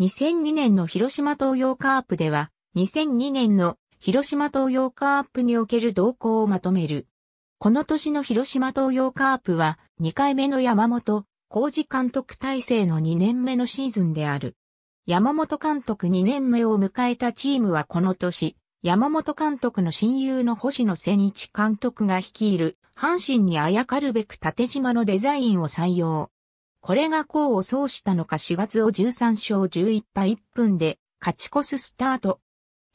2002年の広島東洋カープでは、2002年の広島東洋カープにおける動向をまとめる。この年の広島東洋カープは、2回目の山本、工事監督体制の2年目のシーズンである。山本監督2年目を迎えたチームはこの年、山本監督の親友の星野千一監督が率いる、阪神にあやかるべく縦島のデザインを採用。これが功を奏したのか4月を13勝11敗1分で勝ち越すスタート。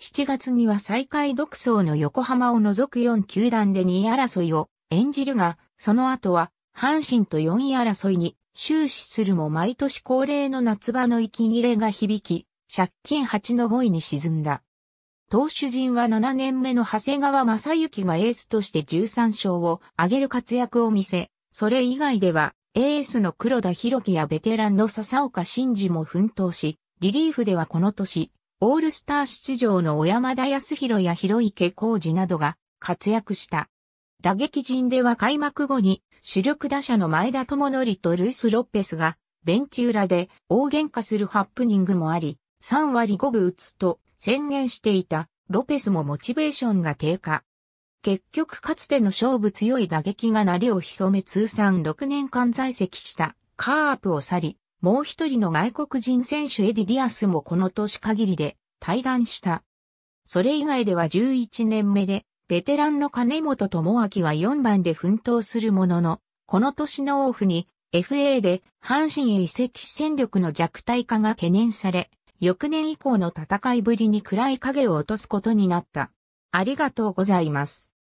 7月には最下位独走の横浜を除く4球団で2位争いを演じるが、その後は阪神と4位争いに終始するも毎年恒例の夏場の息切れが響き、借金8の5位に沈んだ。投手陣は7年目の長谷川正幸がエースとして13勝を挙げる活躍を見せ、それ以外ではエースの黒田博樹やベテランの笹岡慎二も奮闘し、リリーフではこの年、オールスター出場の小山田康弘や広池浩二などが活躍した。打撃陣では開幕後に主力打者の前田智則とルイス・ロッペスがベンチ裏で大喧嘩するハプニングもあり、3割5分打つと宣言していたロペスもモチベーションが低下。結局かつての勝負強い打撃が鳴りを潜め通算6年間在籍したカープを去り、もう一人の外国人選手エディ・ディアスもこの年限りで退団した。それ以外では11年目で、ベテランの金本智明は4番で奮闘するものの、この年のオフに FA で阪神へ移籍し戦力の弱体化が懸念され、翌年以降の戦いぶりに暗い影を落とすことになった。ありがとうございます。